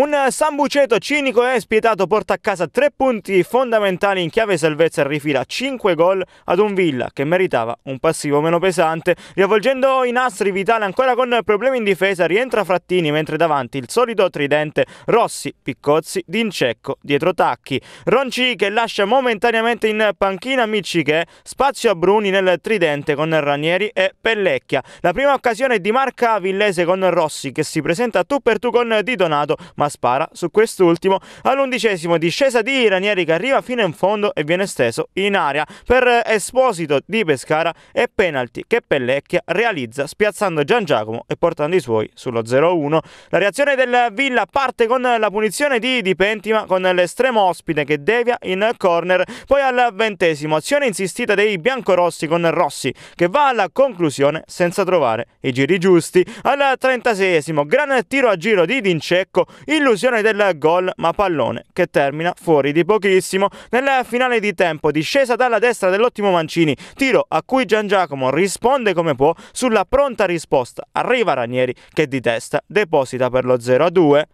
Un Sambuceto cinico e spietato porta a casa tre punti fondamentali in chiave salvezza e rifila 5 gol ad un Villa che meritava un passivo meno pesante. Riavvolgendo i nastri Vitale ancora con problemi in difesa rientra Frattini mentre davanti il solito tridente Rossi, Piccozzi, D'Incecco dietro Tacchi. Ronci che lascia momentaneamente in panchina Micci spazio a Bruni nel tridente con Ranieri e Pellecchia. La prima occasione di marca villese con Rossi che si presenta tu per tu con Di Donato ma ma spara su quest'ultimo all'undicesimo discesa di Ranieri che arriva fino in fondo e viene steso in aria per eh, Esposito di Pescara e penalty che Pellecchia realizza spiazzando Gian Giacomo e portando i suoi sullo 0-1. La reazione del Villa parte con la punizione di Di Pentima con l'estremo ospite che devia in corner, poi al ventesimo azione insistita dei biancorossi con Rossi che va alla conclusione senza trovare i giri giusti. Al trentaseesimo gran tiro a giro di Dincecco, illusione del gol, ma pallone che termina fuori di pochissimo nella finale di tempo, discesa dalla destra dell'ottimo Mancini, tiro a cui Gian Giacomo risponde come può sulla pronta risposta. Arriva Ranieri che di testa deposita per lo 0 a 2.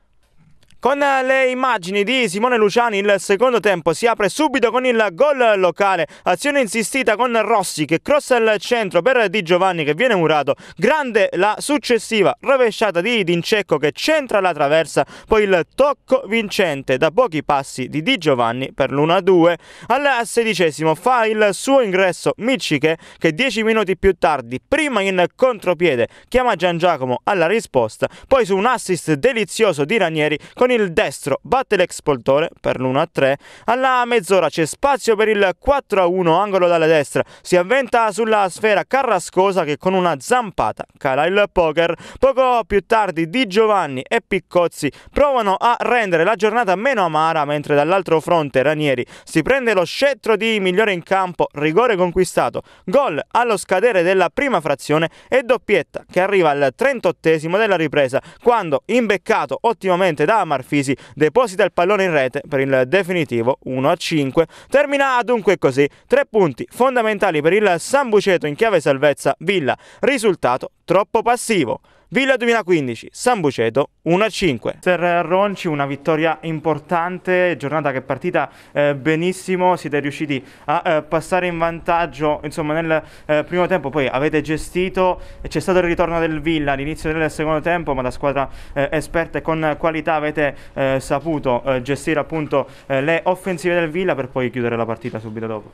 Con le immagini di Simone Luciani il secondo tempo si apre subito con il gol locale, azione insistita con Rossi che cross al centro per Di Giovanni che viene murato, grande la successiva rovesciata di Dincecco che centra la traversa, poi il tocco vincente da pochi passi di Di Giovanni per l'1-2. Al sedicesimo fa il suo ingresso Micciche che dieci minuti più tardi, prima in contropiede, chiama Gian Giacomo alla risposta, poi su un assist delizioso di Ranieri con il il destro batte l'ex poltore per l'1-3. Alla mezz'ora c'è spazio per il 4-1 angolo dalla destra. Si avventa sulla sfera Carrascosa che con una zampata cala il poker. Poco più tardi Di Giovanni e Piccozzi provano a rendere la giornata meno amara mentre dall'altro fronte Ranieri si prende lo scettro di migliore in campo, rigore conquistato, gol allo scadere della prima frazione e doppietta che arriva al 38 della ripresa quando imbeccato ottimamente da Marfil Marfisi deposita il pallone in rete per il definitivo 1-5. Termina dunque così, tre punti fondamentali per il Sambuceto in chiave salvezza Villa, risultato troppo passivo. Villa 2015, San Buceto 1-5. Per eh, Ronci una vittoria importante, giornata che è partita eh, benissimo, siete riusciti a eh, passare in vantaggio insomma, nel eh, primo tempo, poi avete gestito, c'è stato il ritorno del Villa all'inizio del secondo tempo, ma da squadra eh, esperta e con qualità avete eh, saputo gestire appunto le offensive del Villa per poi chiudere la partita subito dopo.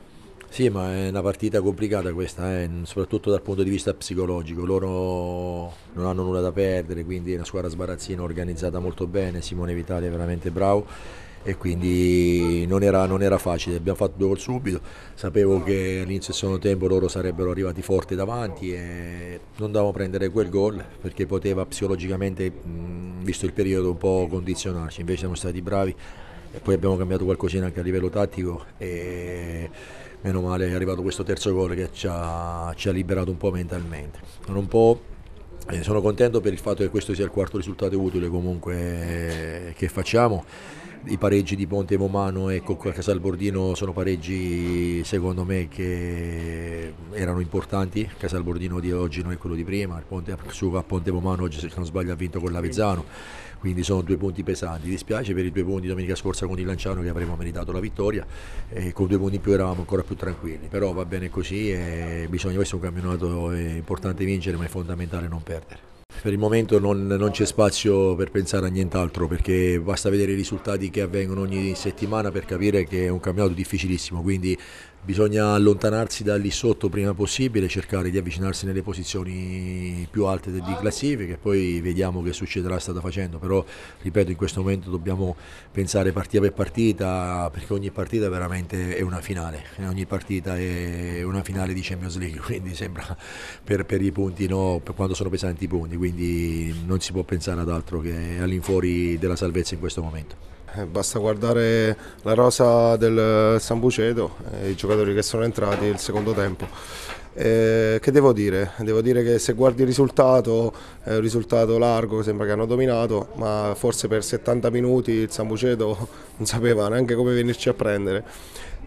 Sì, ma è una partita complicata questa, eh, soprattutto dal punto di vista psicologico. Loro non hanno nulla da perdere, quindi è una squadra sbarazzina organizzata molto bene, Simone Vitale è veramente bravo e quindi non era, non era facile, abbiamo fatto due gol subito, sapevo che all'inizio del secondo tempo loro sarebbero arrivati forte davanti e non davo a prendere quel gol perché poteva psicologicamente, visto il periodo, un po' condizionarci, invece siamo stati bravi e poi abbiamo cambiato qualcosina anche a livello tattico e meno male è arrivato questo terzo gol che ci ha, ci ha liberato un po' mentalmente. Un po', eh, sono contento per il fatto che questo sia il quarto risultato utile comunque eh, che facciamo i pareggi di Ponte Momano e Casal Bordino sono pareggi secondo me che erano importanti, Casal Bordino di oggi non è quello di prima, il Ponte, su, a Ponte Momano oggi se non sbaglio ha vinto con l'Avezzano, quindi sono due punti pesanti, dispiace per i due punti domenica scorsa con il Lanciano che avremmo meritato la vittoria e con due punti in più eravamo ancora più tranquilli, però va bene così, bisogna, questo è un campionato, è importante vincere ma è fondamentale non perdere per il momento non, non c'è spazio per pensare a nient'altro perché basta vedere i risultati che avvengono ogni settimana per capire che è un campionato difficilissimo, quindi bisogna allontanarsi da lì sotto prima possibile, cercare di avvicinarsi nelle posizioni più alte di classifica e poi vediamo che succederà strada facendo, però ripeto in questo momento dobbiamo pensare partita per partita perché ogni partita veramente è una finale, e eh, ogni partita è una finale di Champions League, quindi sembra per, per i punti no, per quando sono pesanti i punti, quindi non si può pensare ad altro che all'infuori della salvezza in questo momento. Eh, basta guardare la rosa del San Buceto, eh, i giocatori che sono entrati il secondo tempo. Eh, che devo dire? Devo dire che se guardi il risultato, è eh, un risultato largo, sembra che hanno dominato, ma forse per 70 minuti il San Buceto non sapeva neanche come venirci a prendere.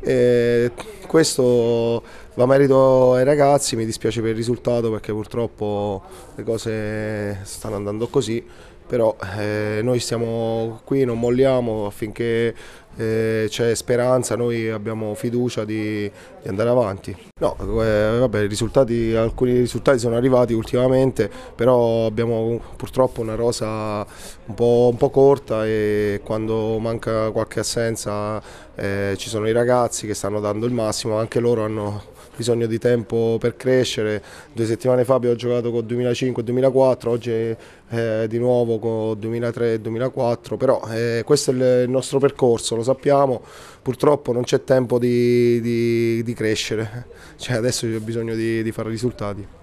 Eh, questo Va merito ai ragazzi, mi dispiace per il risultato perché purtroppo le cose stanno andando così, però eh, noi stiamo qui, non molliamo affinché eh, c'è speranza, noi abbiamo fiducia di, di andare avanti. No, eh, vabbè, risultati, alcuni risultati sono arrivati ultimamente, però abbiamo purtroppo una rosa un po', un po corta e quando manca qualche assenza eh, ci sono i ragazzi che stanno dando il massimo, anche loro hanno bisogno di tempo per crescere. Due settimane fa abbiamo giocato con 2005-2004, oggi eh, di nuovo con 2003-2004, però eh, questo è il nostro percorso, lo sappiamo, purtroppo non c'è tempo di, di, di crescere, cioè adesso c'è bisogno di, di fare risultati.